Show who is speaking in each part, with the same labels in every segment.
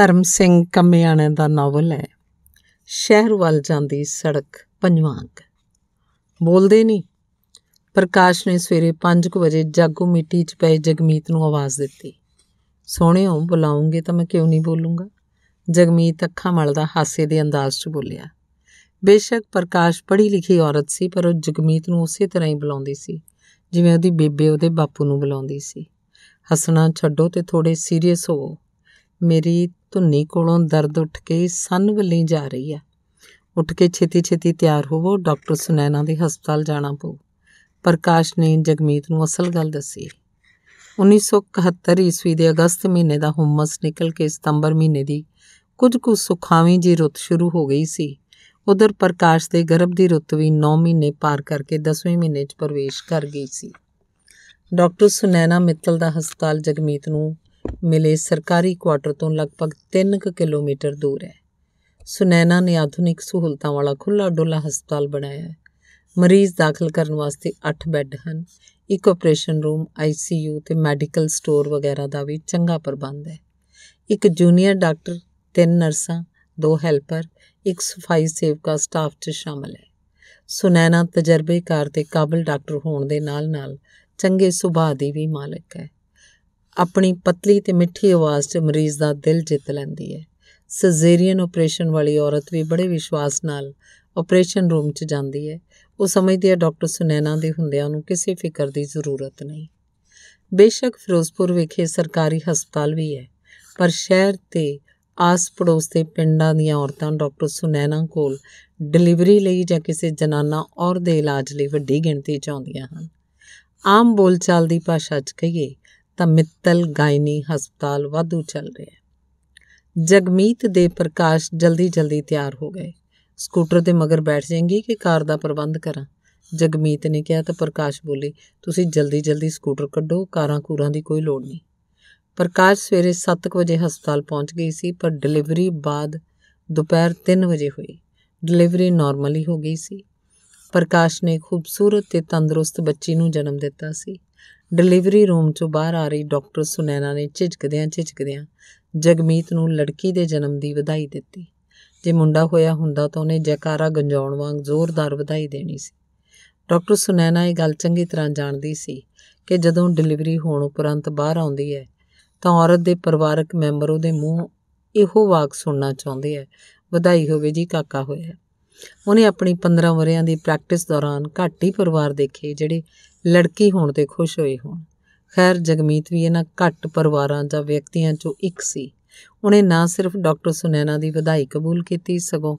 Speaker 1: ਧਰਮ ਸਿੰਘ ਕਮਿਆਣੇ ਦਾ ਨਾਵਲ ਹੈ ਸ਼ਹਿਰ ਵੱਲ ਜਾਂਦੀ ਸੜਕ ਪੰਜਵਾਂ ਅੰਕ ਬੋਲਦੇ ਨਹੀਂ ਪ੍ਰਕਾਸ਼ ਨੇ ਸਵੇਰੇ 5:00 ਵਜੇ ਜਾਗੋ ਮਿੱਟੀ 'ਚ ਪਏ ਜਗਮੀਤ ਨੂੰ ਆਵਾਜ਼ ਦਿੱਤੀ ਸੋਹਣਿਓ ਬੁਲਾਉਂਗੇ ਤਾਂ ਮੈਂ ਕਿਉਂ ਨਹੀਂ ਬੋਲੂੰਗਾ ਜਗਮੀਤ ਅੱਖਾਂ ਮਲਦਾ ਹਾਸੇ ਦੇ ਅੰਦਾਜ਼ 'ਚ ਬੋਲਿਆ ਬੇਸ਼ੱਕ ਪ੍ਰਕਾਸ਼ ਪੜ੍ਹੀ ਲਿਖੀ ਔਰਤ ਸੀ ਪਰ ਉਹ ਜਗਮੀਤ ਨੂੰ ਉਸੇ ਤਰ੍ਹਾਂ ਹੀ ਬੁਲਾਉਂਦੀ ਸੀ ਜਿਵੇਂ ਉਹਦੀ ਬੇਬੇ ਉਹਦੇ ਬਾਪੂ ਨੂੰ ਬੁਲਾਉਂਦੀ ਸੀ ਹੱਸਣਾ ਛੱਡੋ ਤੇ ਥੋੜੇ ਸੀਰੀਅਸ ਹੋਵੋ ਮੇਰੀ ਧੁੰਨੀ ਕੋਲੋਂ ਦਰਦ ਉੱਠ ਕੇ ਸਨ ਵੱਲੇ ਜਾ ਰਹੀ ਆ ਉੱਠ ਕੇ ਛੇਤੀ ਛੇਤੀ ਤਿਆਰ ਹੋਵੋ ਡਾਕਟਰ ਸੁਨੈਨਾ ਦੇ ਹਸਪਤਾਲ ਜਾਣਾ ਪਊ ਪ੍ਰਕਾਸ਼ ਨੇ ਜਗਮੀਤ ਨੂੰ ਅਸਲ ਗੱਲ ਦੱਸੀ 1971 ਈਸਵੀ ਦੇ ਅਗਸਤ ਮਹੀਨੇ ਦਾ ਹੁਮਸ ਨਿਕਲ ਕੇ ਸਤੰਬਰ ਮਹੀਨੇ ਦੀ ਕੁਝ ਕੁ ਸੁਖਾਵੀਂ ਜੀ ਰੁੱਤ ਸ਼ੁਰੂ ਹੋ ਗਈ ਸੀ ਉਧਰ ਪ੍ਰਕਾਸ਼ ਦੇ ਗਰਭ ਦੀ ਰੁੱਤ ਵੀ 9 ਮਹੀਨੇ ਪਾਰ ਕਰਕੇ 10ਵੇਂ ਮਹੀਨੇ 'ਚ ਪ੍ਰਵੇਸ਼ ਕਰ ਗਈ ਸੀ ਡਾਕਟਰ ਸੁਨੈਨਾ ਮਿੱਤਲ ਦਾ ਹਸਪਤਾਲ ਜਗਮੀਤ ਨੂੰ ਮਿਲੇ ਸਰਕਾਰੀ ਕੁਆਟਰ ਤੋਂ ਲਗਭਗ 3 ਕਿਲੋਮੀਟਰ ਦੂਰ ਹੈ ਸੁਨੈਨਾ ਨੇ ਆਧੁਨਿਕ ਸਹੂਲਤਾਂ ਵਾਲਾ ਖੁੱਲਾ ਡੋਲਾ ਹਸਪਤਾਲ ਬਣਾਇਆ ਹੈ ਮਰੀਜ਼ ਦਾਖਲ ਕਰਨ ਵਾਸਤੇ 8 ਬੈੱਡ ਹਨ ਇੱਕ ਆਪਰੇਸ਼ਨ ਰੂਮ ਆਈਸੀਯੂ ਤੇ ਮੈਡੀਕਲ ਸਟੋਰ ਵਗੈਰਾ ਦਾ ਵੀ ਚੰਗਾ ਪ੍ਰਬੰਧ ਹੈ ਇੱਕ ਜੂਨੀਅਰ ਡਾਕਟਰ ਤਿੰਨ ਨਰਸਾਂ ਦੋ ਹੈਲਪਰ ਇੱਕ ਸਫਾਈ ਸੇਵਕਾ ਸਟਾਫ 'ਚ ਸ਼ਾਮਲ ਹੈ ਸੁਨੈਨਾ ਤਜਰਬੇਕਾਰ ਤੇ ਕਾਬਲ ਡਾਕਟਰ ਹੋਣ ਦੇ ਨਾਲ-ਨਾਲ ਚੰਗੇ ਸੁਭਾਅ ਦੀ ਵੀ ਮਾਲਕ ਹੈ ਆਪਣੀ ਪਤਲੀ ਤੇ ਮਿੱਠੀ ਆਵਾਜ਼ 'ਚ ਮਰੀਜ਼ ਦਾ ਦਿਲ ਜਿੱਤ ਲੈਂਦੀ ਹੈ ਸਜ਼ੇਰੀਅਨ ਆਪਰੇਸ਼ਨ ਵਾਲੀ ਔਰਤ ਵੀ ਬੜੇ ਵਿਸ਼ਵਾਸ ਨਾਲ ਆਪਰੇਸ਼ਨ ਰੂਮ 'ਚ ਜਾਂਦੀ ਹੈ ਉਹ ਸਮਝਦੀ ਹੈ ਡਾਕਟਰ ਸੁਨੈਨਾ ਦੇ ਹੁੰਦਿਆਂ ਉਹਨੂੰ ਕਿਸੇ ਫਿਕਰ ਦੀ ਜ਼ਰੂਰਤ ਨਹੀਂ ਬੇਸ਼ੱਕ ਫਿਰੋਜ਼ਪੁਰ ਵਿਖੇ ਸਰਕਾਰੀ ਹਸਪਤਾਲ ਵੀ ਹੈ ਪਰ ਸ਼ਹਿਰ ਤੇ ਆਸ-ਪੜੋਸ ਦੇ ਪਿੰਡਾਂ ਦੀਆਂ ਔਰਤਾਂ ਡਾਕਟਰ ਸੁਨੈਨਾ ਕੋਲ ਡਿਲੀਵਰੀ ਲਈ ਜਾਂ ਕਿਸੇ ਜਨਾਨਾ ਔਰ ਦੇ ਇਲਾਜ ਲਈ ਵੱਡੀ ਗਿਣਤੀ 'ਚ ਆਉਂਦੀਆਂ ਹਨ ਆਮ ਬੋਲਚਾਲ ਦੀ ਭਾਸ਼ਾ 'ਚ ਕਹੀਏ ਤਾਂ ਮਿੱਤਲ ਗਾਇਨੀ ਹਸਪਤਾਲ ਵਾਧੂ ਚੱਲ ਰਿਹਾ ਹੈ ਜਗਮੀਤ ਦੇ ਪ੍ਰਕਾਸ਼ ਜਲਦੀ-ਜਲਦੀ ਤਿਆਰ ਹੋ ਗਏ ਸਕੂਟਰ ਤੇ ਮਗਰ ਬੈਠ ਜਾਏਂਗੀ ਕਿ ਕਾਰ ਦਾ ਪ੍ਰਬੰਧ ਕਰਾਂ ਜਗਮੀਤ ਨੇ ਕਿਹਾ ਤਾਂ ਪ੍ਰਕਾਸ਼ ਬੋਲੇ ਤੁਸੀਂ ਜਲਦੀ-ਜਲਦੀ ਸਕੂਟਰ ਕੱਢੋ ਕਾਰਾਂ ਕੂਰਾਂ ਦੀ ਕੋਈ ਲੋੜ ਨਹੀਂ ਪ੍ਰਕਾਸ਼ ਸਵੇਰੇ 7 ਵਜੇ ਹਸਪਤਾਲ ਪਹੁੰਚ ਗਈ ਸੀ ਪਰ ਡਿਲੀਵਰੀ ਬਾਅਦ ਦੁਪਹਿਰ 3 ਵਜੇ ਹੋਈ ਡਿਲੀਵਰੀ ਨਾਰਮਲੀ ਹੋ ਗਈ ਸੀ ਪ੍ਰਕਾਸ਼ ਨੇ ਖੂਬਸੂਰਤ ਤੇ ਤੰਦਰੁਸਤ ਬੱਚੀ ਨੂੰ ਜਨਮ ਦਿੱਤਾ ਸੀ ਡਿਲੀਵਰੀ ਰੂਮ ਤੋਂ ਬਾਹਰ ਆ ਰਹੀ ਡਾਕਟਰ ਸੁਨੈਨਾ ਨੇ ਝਿਜਕਦਿਆਂ ਝਿਜਕਦਿਆਂ ਜਗਮੀਤ ਨੂੰ ਲੜਕੀ ਦੇ ਜਨਮ ਦੀ ਵਧਾਈ ਦਿੱਤੀ ਜੇ ਮੁੰਡਾ ਹੋਇਆ ਹੁੰਦਾ ਤਾਂ ਉਹਨੇ ਜੈਕਾਰਾ ਗੰਜਾਉਣ ਵਾਂਗ ਜ਼ੋਰਦਾਰ ਵਧਾਈ ਦੇਣੀ ਸੀ ਡਾਕਟਰ ਸੁਨੈਨਾ ਇਹ ਗੱਲ ਚੰਗੀ ਤਰ੍ਹਾਂ ਜਾਣਦੀ ਸੀ ਕਿ ਜਦੋਂ ਡਿਲੀਵਰੀ ਹੋਣ ਉਪਰੰਤ ਬਾਹਰ ਆਉਂਦੀ ਹੈ ਤਾਂ ਔਰਤ ਦੇ ਪਰਿਵਾਰਕ ਮੈਂਬਰ ਉਹਦੇ ਮੂੰਹ ਇਹੋ ਵਾਕ ਸੁਣਨਾ ਚਾਹੁੰਦੇ ਆ ਵਧਾਈ ਹੋਵੇ ਜੀ ਕਾਕਾ ਹੋਇਆ ਉਹਨੇ ਆਪਣੀ 15 ਵਰਿਆਂ ਦੀ ਪ੍ਰੈਕਟਿਸ ਦੌਰਾਨ ਘੱਟ ਹੀ ਪਰਿਵਾਰ ਦੇਖੇ ਜਿਹੜੇ ਲੜਕੀ ਹੋਣ ਤੇ ਖੁਸ਼ ਹੋਏ ਹੋਣ ਖੈਰ ਜਗਮੀਤ ਵੀ ਇਹਨਾਂ ਘੱਟ ਪਰਿਵਾਰਾਂ ਜਾਂ ਵਿਅਕਤੀਆਂ ਚੋਂ ਇੱਕ ਸੀ ਉਹਨੇ ਨਾ ਸਿਰਫ ਡਾਕਟਰ ਸੁਨੈਨਾ ਦੀ ਵਧਾਈ ਕਬੂਲ ਕੀਤੀ ਸਗੋਂ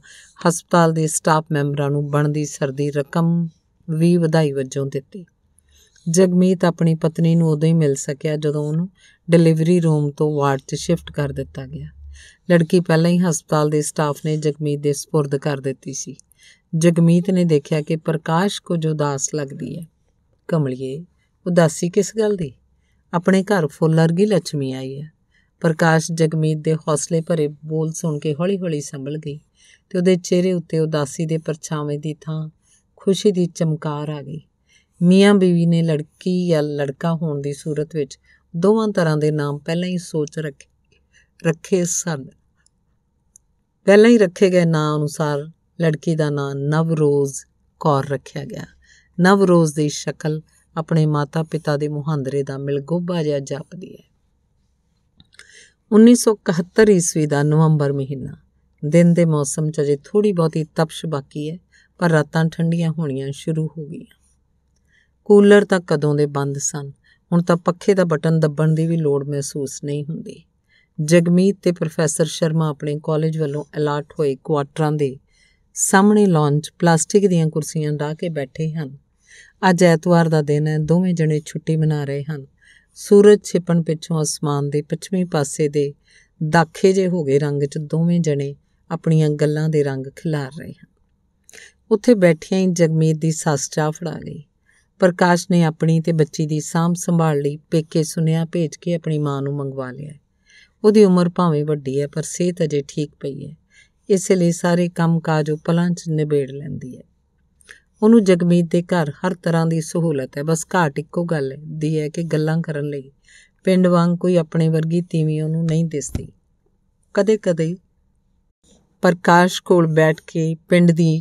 Speaker 1: ਹਸਪਤਾਲ ਦੇ ਸਟਾਫ ਮੈਂਬਰਾਂ ਨੂੰ ਬਣਦੀ ਸਰਦੀ ਰਕਮ ਵੀ ਵਧਾਈ ਵਜੋਂ ਦਿੱਤੀ ਜਗਮੀਤ ਆਪਣੀ ਪਤਨੀ ਨੂੰ ਉਦੋਂ ਹੀ ਮਿਲ ਸਕਿਆ ਜਦੋਂ ਉਹਨੂੰ ਡਿਲੀਵਰੀ ਰੂਮ ਤੋਂ ਵਾਰਡ 'ਚ ਸ਼ਿਫਟ ਕਰ ਦਿੱਤਾ ਗਿਆ ਲੜਕੀ ਪਹਿਲਾਂ ਹੀ ਹਸਪਤਾਲ ਦੇ ਸਟਾਫ ਨੇ ਜਗਮੀਤ ਦੇ سپرد ਕਰ ਦਿੱਤੀ ਸੀ ਜਗਮੀਤ ਨੇ ਦੇਖਿਆ ਕਿ ਪ੍ਰਕਾਸ਼ ਕੁਝ ਉਦਾਸ ਲੱਗਦੀ ਹੈ ਕਮਲਿਏ ਉਦਾਸੀ ਕਿਸ ਗੱਲ ਦੀ ਆਪਣੇ ਘਰ ਫੁੱਲ ਅਰਗੀ ਲక్ష్ਮੀ ਆਈ ਹੈ ਪ੍ਰਕਾਸ਼ ਜਗਮੀਤ ਦੇ ਹੌਸਲੇ ਭਰੇ ਬੋਲ ਸੁਣ ਕੇ ਹੌਲੀ-ਹੌਲੀ ਸੰਭਲ ਗਈ ਤੇ ਉਹਦੇ ਚਿਹਰੇ ਉੱਤੇ ਉਦਾਸੀ ਦੇ ਪਰਛਾਵੇਂ ਦੀ ਥਾਂ ਖੁਸ਼ੀ ਦੀ ਚਮਕਾਰ ਆ ਗਈ ਮੀਆਂ ਬੀਵੀ ਨੇ ਲੜਕੀ ਜਾਂ ਲੜਕਾ ਹੋਣ ਦੀ ਸੂਰਤ ਵਿੱਚ ਦੋਵਾਂ ਤਰ੍ਹਾਂ ਦੇ ਨਾਮ ਪਹਿਲਾਂ ਹੀ ਸੋਚ ਰੱਖੇ ਰੱਖੇ ਸਨ ਪਹਿਲਾਂ ਹੀ ਰੱਖੇ ਗਏ ਨਾਂ ਅਨੁਸਾਰ ਲੜਕੀ ਦਾ ਨਾਂ ਨਵਰੋਜ਼ ਕੌਰ ਰੱਖਿਆ ਗਿਆ ਨਵਰੋਜ਼ ਦੀ ਸ਼ਕਲ ਆਪਣੇ ਮਾਤਾ-ਪਿਤਾ ਦੇ ਮੁਹੰਦਰੇ ਦਾ ਮਿਲ ਗੋਭਾ ਜਿਹਾ ਜਾਪਦੀ ਹੈ 1971 ਈਸਵੀ ਦਾ ਨਵੰਬਰ ਮਹੀਨਾ ਦਿਨ ਦੇ ਮੌਸਮ 'ਚ ਅਜੇ ਥੋੜੀ ਬਹੁਤੀ ਤਪਸ਼ ਬਾਕੀ ਹੈ ਪਰ ਰਾਤਾਂ ਠੰਡੀਆਂ ਹੋਣੀਆਂ ਸ਼ੁਰੂ ਹੋ ਗਈਆਂ ਕੂਲਰ ਤਾਂ ਕਦੋਂ ਦੇ ਬੰਦ ਸਨ ਹੁਣ ਤਾਂ ਪੱਖੇ ਦਾ ਬਟਨ ਦੱਬਣ ਦੀ ਵੀ ਲੋੜ ਮਹਿਸੂਸ ਨਹੀਂ ਹੁੰਦੀ ਜਗਮੀਤ ਤੇ ਪ੍ਰੋਫੈਸਰ ਸ਼ਰਮਾ ਆਪਣੇ ਕਾਲਜ ਵੱਲੋਂ ਅਲਰਟ ਹੋਏ ਕੁਆਟਰਾਂ ਦੇ ਸਾਹਮਣੇ ਲੌਂਚ ਪਲਾਸਟਿਕ ਦੀਆਂ ਕੁਰਸੀਆਂ ਢਾ ਕੇ ਬੈਠੇ ਹਨ ਅੱਜ ਐਤਵਾਰ ਦਾ ਦਿਨ ਹੈ ਦੋਵੇਂ ਜਣੇ ਛੁੱਟੀ ਮਨਾ ਰਹੇ ਹਨ ਸੂਰਜ ਛਿਪਣ ਪਿੱਛੋਂ ਅਸਮਾਨ ਦੇ ਪੱਛਮੀ ਪਾਸੇ ਦੇ ਦਾਖੇ ਜੇ ਹੋ ਗਏ ਰੰਗ 'ਚ ਦੋਵੇਂ ਜਣੇ ਆਪਣੀਆਂ ਗੱਲਾਂ ਦੇ ਰੰਗ ਖਿਲਾਰ ਰਹੇ ਹਨ ਉੱਥੇ ਬੈਠਿਆਂ ਹੀ ਜਗਮੀਤ ਦੀ ਸੱਸ ਚਾਹ ਫੜਾ ਗਈ ਪ੍ਰਕਾਸ਼ ਨੇ ਆਪਣੀ ਤੇ ਬੱਚੀ ਦੀ ਸਾਂਭ ਸੰਭਾਲ ਲਈ ਪੇਕੇ ਸੁਨਿਆ ਭੇਜ ਕੇ ਆਪਣੀ ਮਾਂ ਨੂੰ ਮੰਗਵਾ ਲਿਆ ਉਹਦੀ ਉਮਰ ਭਾਵੇਂ ਵੱਡੀ ਹੈ ਪਰ ਸਿਹਤ ਅਜੇ ਠੀਕ ਪਈ ਹੈ ਇਸੇ ਲਈ ਸਾਰੇ ਕੰਮਕਾਜ ਉਹ ਪਲਾਂ 'ਚ ਨਿਬੇੜ ਲੈਂਦੀ ਹੈ ਉਹਨੂੰ ਜਗਮੀਤ ਦੇ ਘਰ ਹਰ ਤਰ੍ਹਾਂ ਦੀ ਸਹੂਲਤ ਹੈ ਬਸ ਘਾਟ ਇੱਕੋ ਗੱਲ ਹੈ ਦੀ ਹੈ ਕਿ ਗੱਲਾਂ ਕਰਨ ਲਈ ਪਿੰਡ ਵਾਂਗ ਕੋਈ ਆਪਣੇ ਵਰਗੀ ਤੀਵੀ ਉਹਨੂੰ ਨਹੀਂ ਦਿਸਦੀ ਕਦੇ-ਕਦੇ ਪ੍ਰਕਾਸ਼ ਕੋਲ ਬੈਠ ਕੇ ਪਿੰਡ ਦੀ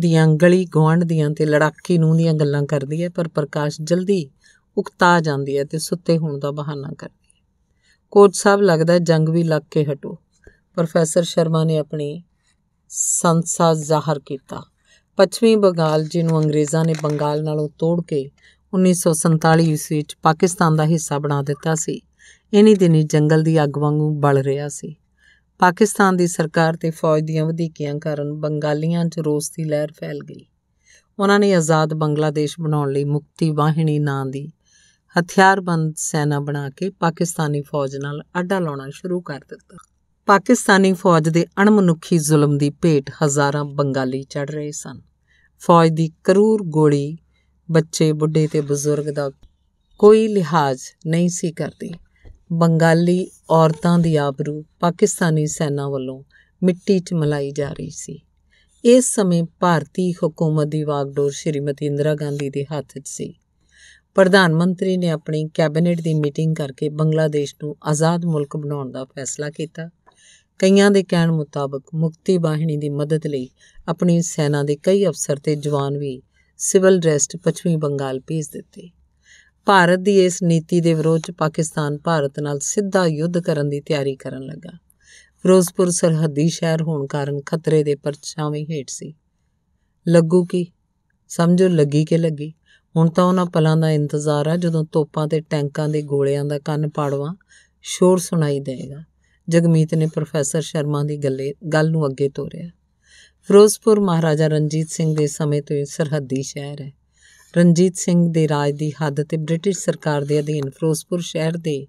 Speaker 1: ਦੀਆਂ ਗਲੀ ਗਵਾਂਢ ਦੀਆਂ ਤੇ ਲੜਾਕੀ ਨੂੰ ਦੀਆਂ ਗੱਲਾਂ ਕਰਦੀ ਹੈ ਪਰ ਪ੍ਰਕਾਸ਼ ਜਲਦੀ ਉਕਤਾ ਜਾਂਦੀ ਹੈ ਤੇ ਸੁੱਤੇ ਹੋਣ ਦਾ ਬਹਾਨਾ ਕਰਦੀ ਕੋਚ ਸਾਹਿਬ ਲੱਗਦਾ ਜੰਗ ਵੀ ਲੱਗ ਕੇ ਹਟੋ ਪ੍ਰੋਫੈਸਰ ਸ਼ਰਮਾ ਨੇ ਆਪਣੀ ਸੰਸਾ ਜ਼ਾਹਰ ਕੀਤਾ ਪੱਛਮੀ ਬੰਗਾਲ ਜਿਹਨੂੰ ਅੰਗਰੇਜ਼ਾਂ ਨੇ ਬੰਗਾਲ ਨਾਲੋਂ ਤੋੜ ਕੇ 1947 ਈਸਵੀ ਵਿੱਚ ਪਾਕਿਸਤਾਨ ਦਾ ਹਿੱਸਾ ਬਣਾ ਦਿੱਤਾ ਸੀ ਇਨੀ ਦਿਨੀ ਜੰਗਲ ਦੀ ਅੱਗ ਵਾਂਗੂ ਬਲ ਰਿਹਾ ਸੀ ਪਾਕਿਸਤਾਨ ਦੀ ਸਰਕਾਰ ਤੇ ਫੌਜ ਦੀਆਂ ਵਧੀਕੀਆਂ ਕਾਰਨ ਬੰਗਾਲੀਆਂ 'ਚ ਰੋਸ ਦੀ ਲਹਿਰ ਫੈਲ ਗਈ ਉਹਨਾਂ ਨੇ ਆਜ਼ਾਦ ਬੰਗਲਾਦੇਸ਼ ਬਣਾਉਣ ਲਈ ਮੁਕਤੀ ਵਾਹਿਣੀ ਨਾਂ ਦੀ ਹਥਿਆਰਬੰਦ ਸੈਨਾ ਬਣਾ ਕੇ ਪਾਕਿਸਤਾਨੀ ਫੌਜ ਨਾਲ ਅੱਡਾ ਲਾਉਣਾ ਸ਼ੁਰੂ ਕਰ ਦਿੱਤਾ ਪਾਕਿਸਤਾਨੀ ਫੌਜ ਦੇ ਅਣਮਨੁੱਖੀ ਜ਼ੁਲਮ ਦੀ ਭੇਟ ਹਜ਼ਾਰਾਂ ਬੰਗਾਲੀ ਚੜ ਰਹੇ ਸਨ ਫੌਜ ਦੀ ਕਰੂਰ ਗੋਲੀ ਬੱਚੇ ਬੁੱਢੇ ਤੇ ਬਜ਼ੁਰਗ ਦਾ ਕੋਈ ਲਿਹਾਜ਼ ਨਹੀਂ ਸੀ ਕਰਦੀ ਬੰਗਾਲੀ ਔਰਤਾਂ ਦੀ ਆਬਰੂ ਪਾਕਿਸਤਾਨੀ ਸੈਨਾ ਵੱਲੋਂ ਮਿੱਟੀ 'ਚ ਮਲਾਈ ਜਾ ਰਹੀ ਸੀ ਇਸ ਸਮੇਂ ਭਾਰਤੀ ਹਕੂਮਤ ਦੀ ਵਾਗਡੋਰ ਸ਼੍ਰੀਮਤੀ ਇੰਦਰਾ ਗਾਂਧੀ ਦੇ ਹੱਥ 'ਚ ਸੀ ਪ੍ਰਧਾਨ ਮੰਤਰੀ ਨੇ ਆਪਣੀ ਕੈਬਨਿਟ ਦੀ ਮੀਟਿੰਗ ਕਰਕੇ ਬੰਗਲਾਦੇਸ਼ ਨੂੰ ਆਜ਼ਾਦ ਮੁਲਕ ਬਣਾਉਣ ਦਾ ਫੈਸਲਾ ਕੀਤਾ ਕਈਆਂ ਦੇ ਕਹਿਣ ਮੁਤਾਬਕ ਮੁਕਤੀ ਬਾਹਿਨੀ ਦੀ ਮਦਦ ਲਈ ਆਪਣੀ ਸੈਨਾ ਦੇ ਕਈ ਅਫਸਰ ਤੇ ਜਵਾਨ ਵੀ ਸਿਵਲ ਡ੍ਰੈਸਡ ਪੱਛਮੀ ਬੰਗਾਲ ਭੇਜ ਦਿੱਤੇ ਭਾਰਤ ਦੀ ਇਸ ਨੀਤੀ ਦੇ ਵਿਰੋਧ ਚ ਪਾਕਿਸਤਾਨ ਭਾਰਤ ਨਾਲ ਸਿੱਧਾ ਯੁੱਧ ਕਰਨ ਦੀ ਤਿਆਰੀ ਕਰਨ ਲੱਗਾ ਫਿਰੋਜ਼ਪੁਰ ਸਰਹੱਦੀ ਸ਼ਹਿਰ ਹੋਣ ਕਾਰਨ ਖਤਰੇ ਦੇ ਪਰਛਾਵੇਂ ਹੇਠ ਸੀ ਲੱਗੂ ਕੀ ਸਮਝੋ ਲੱਗੀ ਕਿ ਲੱਗੀ ਹੁਣ ਤਾਂ ਉਹਨਾਂ ਪਲਾਂ ਦਾ ਇੰਤਜ਼ਾਰ ਆ ਜਦੋਂ ਤੋਪਾਂ ਤੇ ਟੈਂਕਾਂ ਦੇ ਗੋਲਿਆਂ ਦਾ ਕੰਨ ਪਾੜਵਾ ਸ਼ੋਰ ਸੁਣਾਈ ਦੇਗਾ ਜਗਮੀਤ ਨੇ ਪ੍ਰੋਫੈਸਰ ਸ਼ਰਮਾ ਦੀ ਗੱਲੇ ਗੱਲ ਨੂੰ ਅੱਗੇ ਤੋਰਿਆ ਫਿਰੋਜ਼ਪੁਰ ਮਹਾਰਾਜਾ ਰਣਜੀਤ ਸਿੰਘ ਦੇ ਸਮੇਂ ਤੋਂ ਸਰਹੱਦੀ ਸ਼ਹਿਰ ਹੈ ਰਣਜੀਤ ਸਿੰਘ ਦੇ ਰਾਜ ਦੀ ਹੱਦ ਤੇ ਬ੍ਰਿਟਿਸ਼ ਸਰਕਾਰ ਦੇ ਅਧੀਨ ਫਿਰੋਜ਼ਪੁਰ ਸ਼ਹਿਰ ਦੇ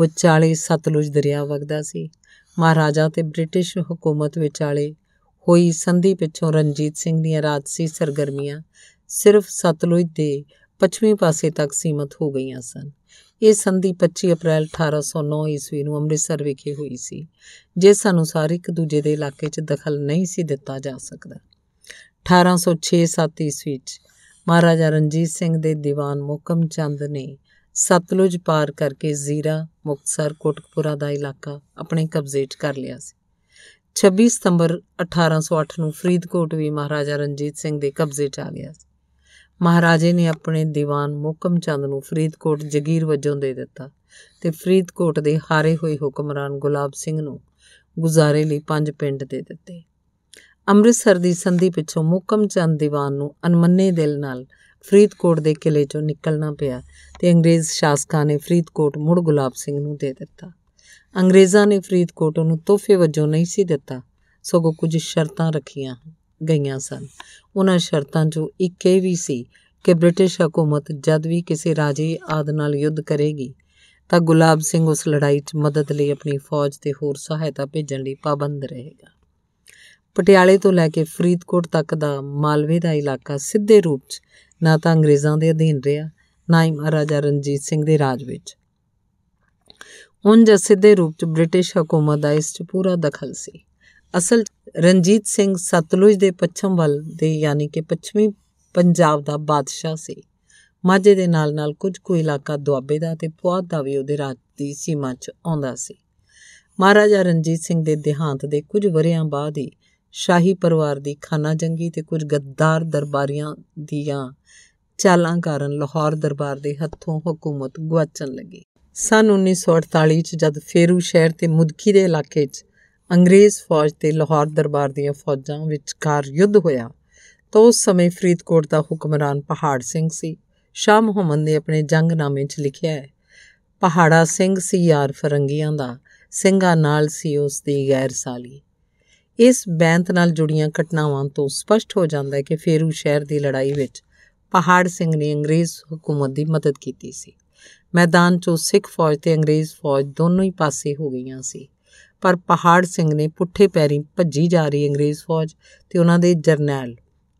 Speaker 1: ਵਿਚਾਲੇ ਸਤਲੁਜ ਦਰਿਆ ਵਗਦਾ ਸੀ ਮਹਾਰਾਜਾ ਤੇ ਬ੍ਰਿਟਿਸ਼ ਹਕੂਮਤ ਵਿਚਾਲੇ ਹੋਈ ਸੰਧੀ ਪਿੱਛੋਂ ਰਣਜੀਤ ਸਿੰਘ ਦੀਆਂ ਰਾਜਸੀ ਸਰਗਰਮੀਆਂ ਸਿਰਫ ਸਤਲੁਜ ਦੇ ਪੱਛਮੀ ਪਾਸੇ ਤੱਕ ਸੀਮਤ ਹੋ ਗਈਆਂ ਸਨ ਇਹ ਸੰਧੀ 25 ਅਪ੍ਰੈਲ 1809 ਈਸਵੀ ਨੂੰ ਅੰਮ੍ਰਿਤਸਰ ਵਿਖੇ ਹੋਈ ਸੀ ਜਿਸ ਅਨੁਸਾਰ ਇੱਕ ਦੂਜੇ ਦੇ ਇਲਾਕੇ 'ਚ ਦਖਲ ਨਹੀਂ ਸੀ ਦਿੱਤਾ ਜਾ ਸਕਦਾ 1806-7 ਈਸਵੀ 'ਚ ਮਹਾਰਾਜਾ ਰਣਜੀਤ ਸਿੰਘ ਦੇ ਦੀਵਾਨ ਮੁਕਮ ਚੰਦ ਨੇ ਸਤਲੁਜ ਪਾਰ ਕਰਕੇ ਜ਼ੀਰਾ ਮੁਕਤਸਰ ਕੋਟਕਪੁਰਾ ਦਾ ਇਲਾਕਾ ਆਪਣੇ ਕਬਜ਼ੇ 'ਚ ਕਰ ਲਿਆ ਸੀ 26 ਸਤੰਬਰ 1808 ਨੂੰ ਫਰੀਦਕੋਟ ਵੀ ਮਹਾਰਾਜਾ ਰਣਜੀਤ ਸਿੰਘ ਦੇ ਕਬਜ਼ੇ 'ਚ ਆ ਗਿਆ ਸੀ ਮਹਾਰਾਜੇ ਨੇ ਆਪਣੇ ਦੀਵਾਨ ਮੁਕਮ ਚੰਦ ਨੂੰ ਫਰੀਦਕੋਟ ਜ਼ਗੀਰ ਵਜੋਂ ਦੇ ਦਿੱਤਾ ਤੇ ਫਰੀਦਕੋਟ ਦੇ ਹਾਰੇ ਹੋਏ ਹੁਕਮਰਾਨ ਗੁਲਾਬ ਸਿੰਘ ਨੂੰ ਗੁਜ਼ਾਰੇ ਲਈ ਪੰਜ ਪਿੰਡ ਦੇ ਦਿੱਤੇ ਅੰਮ੍ਰਿਤਸਰ ਦੀ ਸੰਧੀ ਪਿੱਛੋਂ ਮੁਕਮ ਚੰਦ ਦੀਵਾਨ ਨੂੰ ਅਨਮੰਨੇ ਦਿਲ ਨਾਲ ਫਰੀਦਕੋਟ ਦੇ ਕਿਲੇ ਚੋਂ ਨਿਕਲਣਾ ਪਿਆ ਤੇ ਅੰਗਰੇਜ਼ ਸ਼ਾਸਕਾਂ ਨੇ ਫਰੀਦਕੋਟ ਮੁੜ ਗੁਲਾਬ ਸਿੰਘ ਨੂੰ ਦੇ ਦਿੱਤਾ ਅੰਗਰੇਜ਼ਾਂ ਨੇ ਫਰੀਦਕੋਟ ਨੂੰ ਤੋਹਫੇ ਵਜੋਂ ਨਹੀਂ ਸੀ ਦਿੱਤਾ ਸਗੋਂ ਕੁਝ ਸ਼ਰਤਾਂ ਰੱਖੀਆਂ ਗਈਆਂ ਸਨ ਉਹਨਾਂ ਸ਼ਰਤਾਂ 'ਚੋਂ ਇੱਕ ਇਹ ਵੀ ਸੀ ਕਿ ਬ੍ਰਿਟਿਸ਼ ਹਕੂਮਤ ਜਦ ਵੀ ਕਿਸੇ ਰਾਜੇ ਆਦ ਨਾਲ ਯੁੱਧ ਕਰੇਗੀ ਤਾਂ ਗੁਲਾਬ ਸਿੰਘ ਉਸ ਲੜਾਈ 'ਚ ਮਦਦ ਲਈ ਆਪਣੀ ਫੌਜ ਤੇ ਹੋਰ ਸਹਾਇਤਾ ਭੇਜਣ ਲਈ ਪਾਬੰਦ ਰਹੇਗਾ ਪਟਿਆਲੇ ਤੋਂ ਲੈ ਕੇ ਫਰੀਦਕੋਟ ਤੱਕ ਦਾ ਮਾਲਵੇ ਦਾ ਇਲਾਕਾ ਸਿੱਧੇ ਰੂਪ 'ਚ ਨਾ ਤਾਂ ਅੰਗਰੇਜ਼ਾਂ ਦੇ ਅਧੀਨ ਰਿਹਾ ਨਾ ਹੀ ਮਹਾਰਾਜਾ ਰਣਜੀਤ ਸਿੰਘ ਦੇ ਰਾਜ ਵਿੱਚ ਉੰਜ ਸਿੱਧੇ ਰੂਪ 'ਚ ਬ੍ਰਿਟਿਸ਼ ਹਕੂਮਤ ਦਾ ਇਸ 'ਚ ਪੂਰਾ ਦਖਲ ਸੀ ਅਸਲ ਰਣਜੀਤ ਸਿੰਘ ਸਤਲੁਜ ਦੇ ਪੱਛਮ ਵੱਲ ਦੇ ਯਾਨੀ ਕਿ ਪੱਛਮੀ ਪੰਜਾਬ ਦਾ ਬਾਦਸ਼ਾਹ ਸੀ ਮਾਝੇ ਦੇ ਨਾਲ-ਨਾਲ ਕੁਝ ਕੋ ਇਲਾਕਾ ਦੁਆਬੇ ਦਾ ਤੇ ਪੁਆਧ ਦਾ ਵੀ ਉਹਦੇ ਰਾਜ ਦੀ ਸੀਮਾ 'ਚ ਆਉਂਦਾ ਸੀ ਮਹਾਰਾਜਾ ਰਣਜੀਤ ਸਿੰਘ ਦੇ ਦੇਹਾਂਤ ਦੇ ਕੁਝ ਵਰਿਆਂ ਬਾਅਦ ਹੀ ਸ਼ਾਹੀ ਪਰਿਵਾਰ ਦੀ ਖਾਨਾ ਜੰਗੀ ਤੇ ਕੁਝ ਗੱਦਾਰ ਦਰਬਾਰੀਆਂ ਦੀਆਂ ਚਾਲਾਂ ਕਾਰਨ ਲਾਹੌਰ ਦਰਬਾਰ ਦੇ ਹੱਥੋਂ ਹਕੂਮਤ ਗਵਾਚਣ ਲੱਗੀ ਸਨ 1948 ਚ ਜਦ ਫੇਰੂ ਸ਼ਹਿਰ ਤੇ ਮੁਦਕੀ ਦੇ ਇਲਾਕੇ 'ਚ ਅੰਗਰੇਜ਼ ਫੌਜ ਤੇ ਲਾਹੌਰ ਦਰਬਾਰ ਦੀਆਂ ਫੌਜਾਂ ਵਿਚਕਾਰ ਯੁੱਧ ਹੋਇਆ ਤਾਂ ਉਸ ਸਮੇਂ ਫਰੀਦਕੋਟ ਦਾ ਹੁਕਮਰਾਨ ਪਹਾੜ ਸਿੰਘ ਸੀ ਸ਼ਾਹ ਮੁਹੰਮਦ ਨੇ ਆਪਣੇ ਜੰਗਨਾਮੇ 'ਚ ਲਿਖਿਆ ਹੈ ਪਹਾੜਾ ਸਿੰਘ ਸੀ ਯਾਰ ਫਰੰਗੀਆਂ ਦਾ ਸਿੰਘਾਂ ਨਾਲ ਸੀ ਉਸ ਦੀ ਗੈਰ ਸਾਲੀ ਇਸ ਬੈਂਤ ਨਾਲ ਜੁੜੀਆਂ ਘਟਨਾਵਾਂ ਤੋਂ ਸਪਸ਼ਟ ਹੋ ਜਾਂਦਾ ਹੈ ਕਿ ਫੇਰੂ ਸ਼ਹਿਰ ਦੀ ਲੜਾਈ ਵਿੱਚ ਪਹਾੜ ਸਿੰਘ ਨੇ ਅੰਗਰੇਜ਼ ਹਕੂਮਤ ਦੀ ਮਦਦ ਕੀਤੀ ਸੀ ਮੈਦਾਨ 'ਚੋਂ ਸਿੱਖ ਫੌਜ ਤੇ ਅੰਗਰੇਜ਼ ਫੌਜ ਦੋਨੋਂ ਹੀ ਪਾਸੇ ਹੋ ਗਈਆਂ ਸੀ ਪਰ ਪਹਾੜ ਸਿੰਘ ਨੇ ਪੁੱਠੇ ਪੈਰੀ ਭੱਜੀ ਜਾ ਰਹੀ ਅੰਗਰੇਜ਼ ਫੌਜ ਤੇ ਉਹਨਾਂ ਦੇ ਜਰਨੈਲ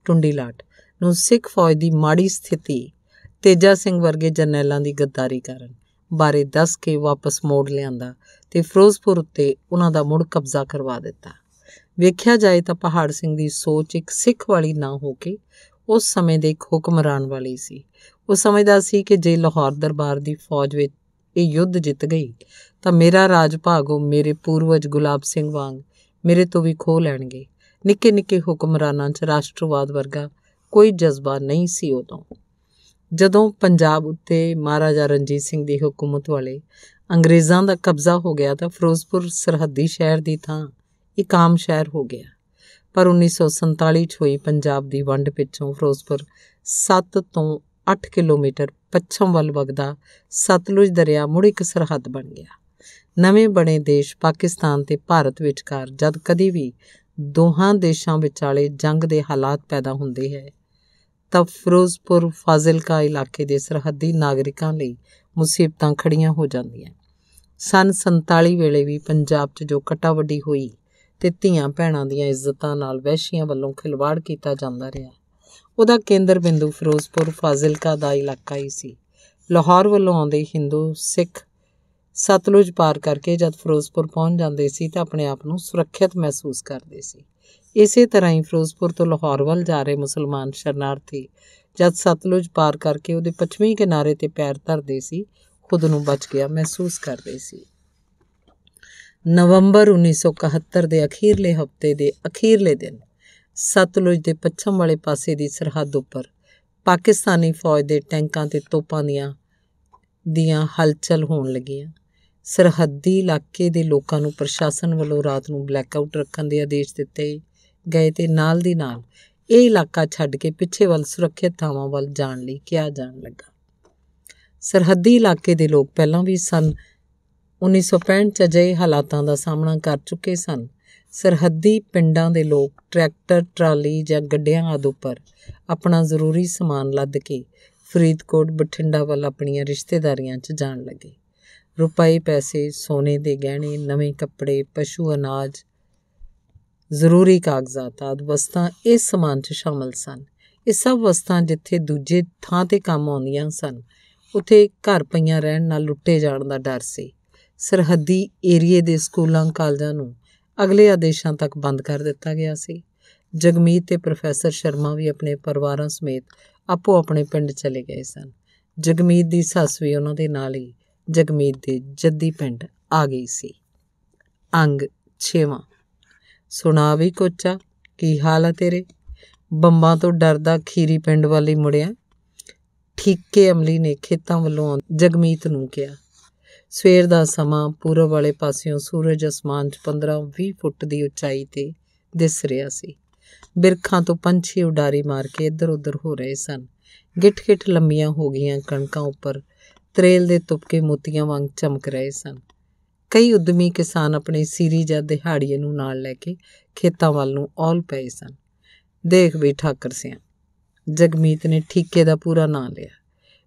Speaker 1: ਟੁੰਡੀ ਲਾਟ ਨੂੰ ਸਿੱਖ ਫੌਜ ਦੀ ਮਾੜੀ ਸਥਿਤੀ ਤੇਜਾ ਸਿੰਘ ਵਰਗੇ ਜਰਨੈਲਾਂ ਦੀ ਗੱਦਾਰੀ ਕਾਰਨ ਬਾਰੇ ਦੱਸ ਕੇ ਵਾਪਸ ਮੋੜ ਲਿਆਂਦਾ ਤੇ ਫਿਰੋਜ਼ਪੁਰ ਉੱਤੇ ਉਹਨਾਂ ਦਾ ਮੁੜ ਕਬਜ਼ਾ ਕਰਵਾ ਦਿੱਤਾ ਵੇਖਿਆ ਜਾਏ ਤਾਂ ਪਹਾੜ ਸਿੰਘ ਦੀ ਸੋਚ ਇੱਕ ਸਿੱਖ ਵਾਲੀ ਨਾ ਹੋ ਕੇ ਉਸ ਸਮੇਂ ਦੇ ਇੱਕ ਹੁਕਮਰਾਨ ਵਾਲੀ ਸੀ ਉਹ ਸਮਝਦਾ ਸੀ ਕਿ ਜੇ ਲਾਹੌਰ ਦਰਬਾਰ ਦੀ ਫੌਜ ਵਿੱਚ ਇਹ ਯੁੱਧ ਜਿੱਤ ਗਈ ਤਾਂ ਮੇਰਾ ਰਾਜ ਭਾਗੋ ਮੇਰੇ ਪੂਰਵਜ ਗੁਲਾਬ ਸਿੰਘ ਵਾਂਗ ਮੇਰੇ ਤੋਂ ਵੀ ਖੋ ਲੈਣਗੇ ਨਿੱਕੇ ਨਿੱਕੇ ਹੁਕਮਰਾਨਾਂ 'ਚ ਰਾਸ਼ਟਰਵਾਦ ਵਰਗਾ ਕੋਈ ਜਜ਼ਬਾ ਨਹੀਂ ਸੀ ਉਦੋਂ ਜਦੋਂ ਪੰਜਾਬ ਉੱਤੇ ਮਹਾਰਾਜਾ ਰਣਜੀਤ ਸਿੰਘ ਦੀ ਹਕੂਮਤ ਵਾਲੇ ਅੰਗਰੇਜ਼ਾਂ ਦਾ ਕਬਜ਼ਾ ਹੋ ਗਿਆ ਤਾਂ ਫਿਰੋਜ਼ਪੁਰ ਸਰਹੱਦੀ ਸ਼ਹਿਰ ਦੀ ਥਾਂ ਇੱਕ ਆਮ ਸ਼ਹਿਰ ਹੋ ਗਿਆ ਪਰ 1947 ਚ ਹੋਈ ਪੰਜਾਬ ਦੀ ਵੰਡ ਪਿੱਛੋਂ ਫਿਰੋਜ਼ਪੁਰ 7 ਤੋਂ 8 ਕਿਲੋਮੀਟਰ ਪੱਛਮ ਵੱਲ ਵਗਦਾ ਸਤਲੁਜ ਦਰਿਆ ਮੁੜ ਇੱਕ ਸਰਹੱਦ ਬਣ ਗਿਆ ਨਵੇਂ ਬਣੇ ਦੇਸ਼ ਪਾਕਿਸਤਾਨ ਤੇ ਭਾਰਤ ਵਿਚਕਾਰ ਜਦ ਕਦੀ ਵੀ ਦੋਹਾਂ ਦੇਸ਼ਾਂ ਵਿਚਾਲੇ ਜੰਗ ਦੇ ਹਾਲਾਤ ਪੈਦਾ ਹੁੰਦੇ ਹੈ ਤਾਂ ਫਿਰੋਜ਼ਪੁਰ ਫਾਜ਼ਿਲਕਾ ਇਲਾਕੇ ਦੇ ਸਰਹੱਦੀ ਨਾਗਰਿਕਾਂ ਲਈ ਮੁਸੀਬਤਾਂ ਖੜੀਆਂ ਹੋ ਜਾਂਦੀਆਂ ਸਨ 47 ਵੇਲੇ ਵੀ ਪੰਜਾਬ 'ਚ ਜੋ ਕਟਾਵੱਡੀ ਹੋਈ ਤੇ ਧੀਆਂ ਭੈਣਾਂ ਦੀਆਂ ਇੱਜ਼ਤਾਂ ਨਾਲ ਵਹਿਸ਼ੀਆਂ ਵੱਲੋਂ ਖਿਲਵਾੜ ਕੀਤਾ ਜਾਂਦਾ ਰਿਹਾ ਉਹਦਾ ਕੇਂਦਰ ਬਿੰਦੂ ਫਿਰੋਜ਼ਪੁਰ ਫਾਜ਼ਿਲਕਾ ਦਾ ਇਲਾਕਾ ਹੀ ਸੀ ਲਾਹੌਰ ਵੱਲੋਂ ਆਉਂਦੇ ਹਿੰਦੂ ਸਿੱਖ ਸਤਲੁਜ ਪਾਰ ਕਰਕੇ ਜਦ ਫਿਰੋਜ਼ਪੁਰ ਪਹੁੰਚ ਜਾਂਦੇ ਸੀ ਤਾਂ ਆਪਣੇ ਆਪ ਨੂੰ ਸੁਰੱਖਿਅਤ ਮਹਿਸੂਸ ਕਰਦੇ ਸੀ ਇਸੇ ਤਰ੍ਹਾਂ ਹੀ ਫਿਰੋਜ਼ਪੁਰ ਤੋਂ ਲਾਹੌਰ ਵੱਲ ਜਾ ਰਹੇ ਮੁਸਲਮਾਨ ਸ਼ਰਨਾਰਥੀ ਜਦ ਸਤਲੁਜ ਪਾਰ ਕਰਕੇ ਉਹਦੇ ਪੱਛਮੀ ਕਿਨਾਰੇ ਤੇ ਪੈਰ ਧਰਦੇ ਸੀ ਖੁਦ ਨੂੰ ਬਚ ਗਿਆ ਮਹਿਸੂਸ ਕਰਦੇ ਸੀ ਨਵੰਬਰ 1971 ਦੇ ਅਖੀਰਲੇ ਹਫਤੇ ਦੇ ਅਖੀਰਲੇ ਦਿਨ ਸਤਲੁਜ ਦੇ ਪੱਛਮ ਵਾਲੇ ਪਾਸੇ ਦੀ ਸਰਹੱਦ ਉੱਪਰ ਪਾਕਿਸਤਾਨੀ ਫੌਜ ਦੇ ਟੈਂਕਾਂ ਤੇ ਤੋਪਾਂ ਦੀਆਂ ਦੀਆਂ ਹਲਚਲ ਹੋਣ ਲੱਗੀਆਂ ਸਰਹੱਦੀ ਇਲਾਕੇ ਦੇ ਲੋਕਾਂ ਨੂੰ ਪ੍ਰਸ਼ਾਸਨ ਵੱਲੋਂ ਰਾਤ ਨੂੰ ਬਲੈਕਆਊਟ ਰੱਖਣ ਦੇ ਆਦੇਸ਼ ਦਿੱਤੇ ਗਏ ਤੇ ਨਾਲ ਦੀ ਨਾਲ ਇਹ ਇਲਾਕਾ ਛੱਡ ਕੇ ਪਿੱਛੇ ਵੱਲ ਸੁਰੱਖਿਅਤ ਥਾਵਾਂ ਵੱਲ ਜਾਣ ਲਈ ਕਿਹਾ ਜਾਣ ਲੱਗਾ ਸਰਹੱਦੀ ਇਲਾਕੇ ਦੇ ਲੋਕ ਪਹਿਲਾਂ ਵੀ ਸਨ 1965 ਚ ਅਜਿਹੇ ਹਾਲਾਤਾਂ ਦਾ ਸਾਹਮਣਾ ਕਰ ਚੁੱਕੇ ਸਨ ਸਰਹੱਦੀ ਪਿੰਡਾਂ ਦੇ ਲੋਕ ਟਰੈਕਟਰ ਟਰਾਲੀ ਜਾਂ ਗੱਡਿਆਂ ਆਦਿ ਉੱਪਰ ਆਪਣਾ ਜ਼ਰੂਰੀ ਸਮਾਨ ਲੱਦ ਕੇ ਫਰੀਦਕੋਟ ਬਠਿੰਡਾ ਵੱਲ ਆਪਣੀਆਂ ਰਿਸ਼ਤੇਦਾਰੀਆਂ 'ਚ ਜਾਣ ਲੱਗੇ ਰੁਪਏ ਪੈਸੇ ਸੋਨੇ ਦੇ ਗਹਿਣੇ ਨਵੇਂ ਕੱਪੜੇ ਪਸ਼ੂ ਅਨਾਜ ਜ਼ਰੂਰੀ ਕਾਗਜ਼ਾਤ ਆਦਿ ਵਸਤਾਂ ਇਸ ਸਮਾਨ 'ਚ ਸ਼ਾਮਲ ਸਨ ਇਹ ਸਭ ਵਸਤਾਂ ਜਿੱਥੇ ਦੂਜੇ ਥਾਂ ਤੇ ਕੰਮ ਆਉਂਦੀਆਂ ਸਨ ਉਥੇ ਘਰ ਪਈਆਂ ਰਹਿਣ ਨਾਲ ਲੁੱਟੇ ਜਾਣ ਦਾ ਡਰ ਸੀ ਸਰਹੱਦੀ ਏਰੀਏ ਦੇ ਸਕੂਲਾਂ ਕਾਲਜਾਂ ਨੂੰ ਅਗਲੇ ਆਦੇਸ਼ਾਂ ਤੱਕ ਬੰਦ ਕਰ ਦਿੱਤਾ ਗਿਆ ਸੀ ਜਗਮੀਤ ਤੇ ਪ੍ਰੋਫੈਸਰ ਸ਼ਰਮਾ ਵੀ ਆਪਣੇ ਪਰਿਵਾਰਾਂ ਸਮੇਤ ਆਪੋ ਆਪਣੇ ਪਿੰਡ ਚਲੇ ਗਏ ਸਨ ਜਗਮੀਤ ਦੀ ਸੱਸ ਵੀ ਉਹਨਾਂ ਦੇ ਨਾਲ ਹੀ ਜਗਮੀਤ ਦੇ ਜੱਦੀ ਪਿੰਡ ਆ ਗਈ ਸੀ ਅੰਗ 6ਵਾਂ ਸੁਣਾ ਵੀ ਕੋਚਾ ਕੀ ਹਾਲ ਆ ਤੇਰੇ ਬੰਬਾਂ ਤੋਂ ਡਰਦਾ ਖੀਰੀ ਪਿੰਡ ਵਾਲੀ ਮੁੜਿਆ ਠੀਕੇ ਅਮਲੀ ਨੇ ਖੇਤਾਂ ਵੱਲੋਂ ਜਗਮੀਤ ਨੂੰ ਕਿਹਾ ਸਵੇਰ ਦਾ ਸਮਾਂ ਪੂਰਬ ਵਾਲੇ ਪਾਸਿਓਂ ਸੂਰਜ ਅਸਮਾਨ 'ਚ 15-20 ਫੁੱਟ ਦੀ ਉਚਾਈ ਤੇ ਦਿਸ ਰਿਹਾ ਸੀ ਬਿਰਖਾਂ ਤੋਂ ਪੰਛੀ ਉਡਾਰੀ ਮਾਰ ਕੇ ਇੱਧਰ-ਉੱਧਰ ਹੋ ਰਹੇ ਸਨ ਗਿੱਠ-ਗਿੱਠ ਲੰਮੀਆਂ ਹੋ ਗਈਆਂ ਕਣਕਾਂ ਉੱਪਰ ਤਰੇਲ ਦੇ ਤੁਪਕੇ ਮੋਤੀਆਂ ਵਾਂਗ ਚਮਕ ਰਹੇ ਸਨ ਕਈ ਉਦਮੀ ਕਿਸਾਨ ਆਪਣੇ ਸੀਰੀ ਜਾਂ ਦਿਹਾੜੀਏ ਨੂੰ ਨਾਲ ਲੈ ਕੇ ਖੇਤਾਂ ਵੱਲ ਨੂੰ ਔਲ ਪਏ ਸਨ ਦੇਖ ਵੀ ਠਾਕਰ ਸਿਆਂ ਜਗਮੀਤ ਨੇ ਠੀਕੇ ਦਾ ਪੂਰਾ ਨਾਂ ਲਿਆ